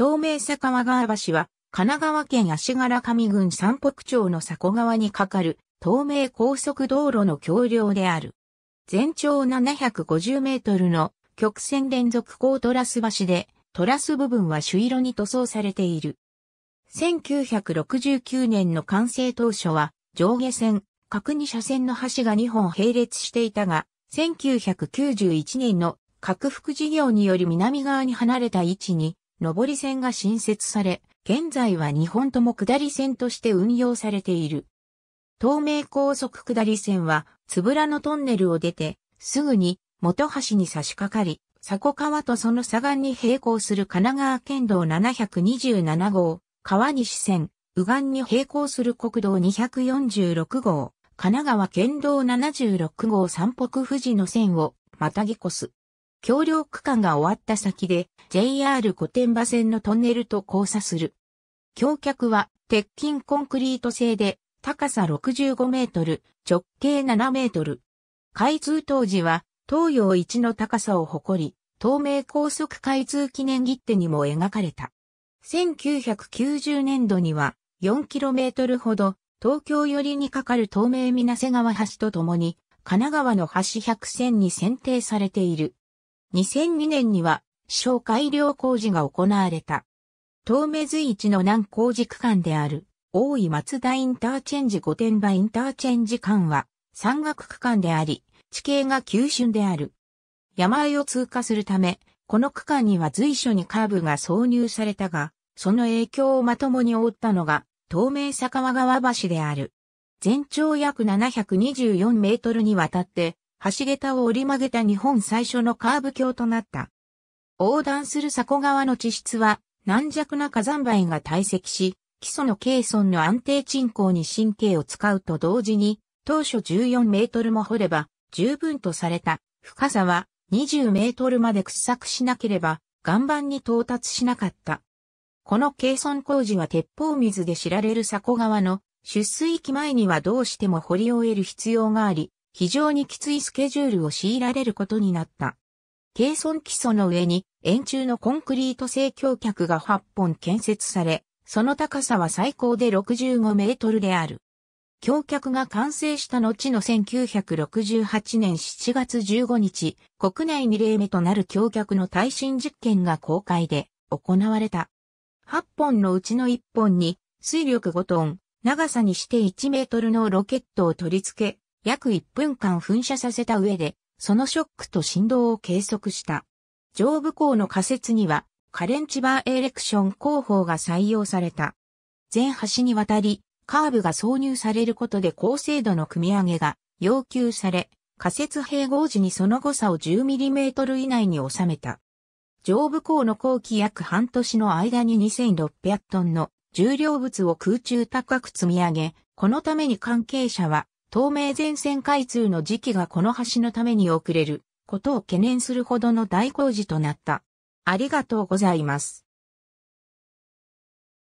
東名坂和川橋は、神奈川県足柄上郡三北町の佐古川に架かる東名高速道路の橋梁である。全長750メートルの曲線連続高トラス橋で、トラス部分は朱色に塗装されている。1969年の完成当初は、上下線、各2車線の橋が2本並列していたが、1991年の拡幅事業により南側に離れた位置に上り線が新設され、現在は2本とも下り線として運用されている。東名高速下り線は、つぶらのトンネルを出て、すぐに元橋に差し掛かり、佐古川とその左岸に並行する神奈川県道727号、川西線、右岸に並行する国道246号、神奈川県道76号三北富士の線をまたぎ越す。橋梁区間が終わった先で JR 御殿場線のトンネルと交差する。橋脚は鉄筋コンクリート製で高さ65メートル、直径7メートル。開通当時は東洋一の高さを誇り、東名高速開通記念切手にも描かれた。1990年度には4トルほど東京寄りにかかる東名水瀬川橋とともに神奈川の橋100線に選定されている。2002年には、小改良工事が行われた。東目随一の南工事区間である、大井松田インターチェンジ御殿場インターチェンジ間は、山岳区間であり、地形が急峻である。山あいを通過するため、この区間には随所にカーブが挿入されたが、その影響をまともに覆ったのが、東名坂川橋である。全長約724メートルにわたって、橋桁を折り曲げた日本最初のカーブ橋となった。横断する迫川の地質は軟弱な火山灰が堆積し、基礎の軽イの安定沈降に神経を使うと同時に、当初14メートルも掘れば十分とされた深さは20メートルまで掘削しなければ岩盤に到達しなかった。この軽イ工事は鉄砲水で知られる古川の出水域前にはどうしても掘り終える必要があり、非常にきついスケジュールを強いられることになった。軽損基礎の上に円柱のコンクリート製橋脚が8本建設され、その高さは最高で65メートルである。橋脚が完成した後の1968年7月15日、国内2例目となる橋脚の耐震実験が公開で行われた。8本のうちの1本に水力5トン、長さにして1メートルのロケットを取り付け、約1分間噴射させた上で、そのショックと振動を計測した。上部校の仮説には、カレンチバーエレクション工法が採用された。全端にわたり、カーブが挿入されることで高精度の組み上げが要求され、仮説併合時にその誤差を 10mm 以内に収めた。上部校の後期約半年の間に2600トンの重量物を空中高く積み上げ、このために関係者は東名全線開通の時期がこの橋のために遅れることを懸念するほどの大工事となった。ありがとうございます。